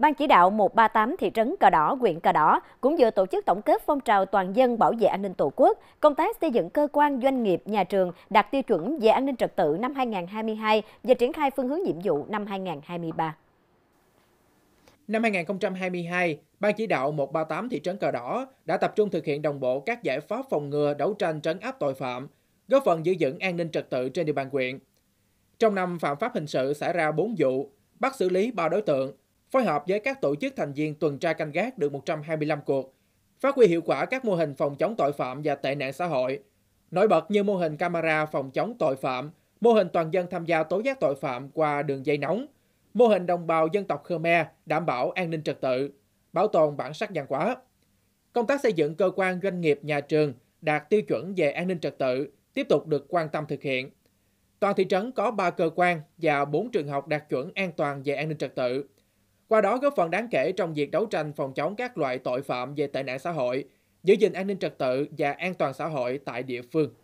Ban chỉ đạo 138 thị trấn Cờ Đỏ, huyện Cờ Đỏ cũng vừa tổ chức tổng kết phong trào toàn dân bảo vệ an ninh Tổ quốc, công tác xây dựng cơ quan, doanh nghiệp, nhà trường đạt tiêu chuẩn về an ninh trật tự năm 2022 và triển khai phương hướng nhiệm vụ năm 2023. Năm 2022, Ban chỉ đạo 138 thị trấn Cờ Đỏ đã tập trung thực hiện đồng bộ các giải pháp phòng ngừa, đấu tranh trấn áp tội phạm, góp phần giữ vững an ninh trật tự trên địa bàn huyện. Trong năm phạm pháp hình sự xảy ra 4 vụ, bắt xử lý 3 đối tượng, phối hợp với các tổ chức thành viên tuần tra canh gác được 125 cuộc, phát huy hiệu quả các mô hình phòng chống tội phạm và tệ nạn xã hội. Nổi bật như mô hình camera phòng chống tội phạm, mô hình toàn dân tham gia tố giác tội phạm qua đường dây nóng, mô hình đồng bào dân tộc Khmer đảm bảo an ninh trật tự, bảo tồn bản sắc văn hóa. Công tác xây dựng cơ quan doanh nghiệp nhà trường đạt tiêu chuẩn về an ninh trật tự tiếp tục được quan tâm thực hiện. Toàn thị trấn có 3 cơ quan và 4 trường học đạt chuẩn an toàn về an ninh trật tự qua đó góp phần đáng kể trong việc đấu tranh phòng chống các loại tội phạm về tệ nạn xã hội, giữ gìn an ninh trật tự và an toàn xã hội tại địa phương.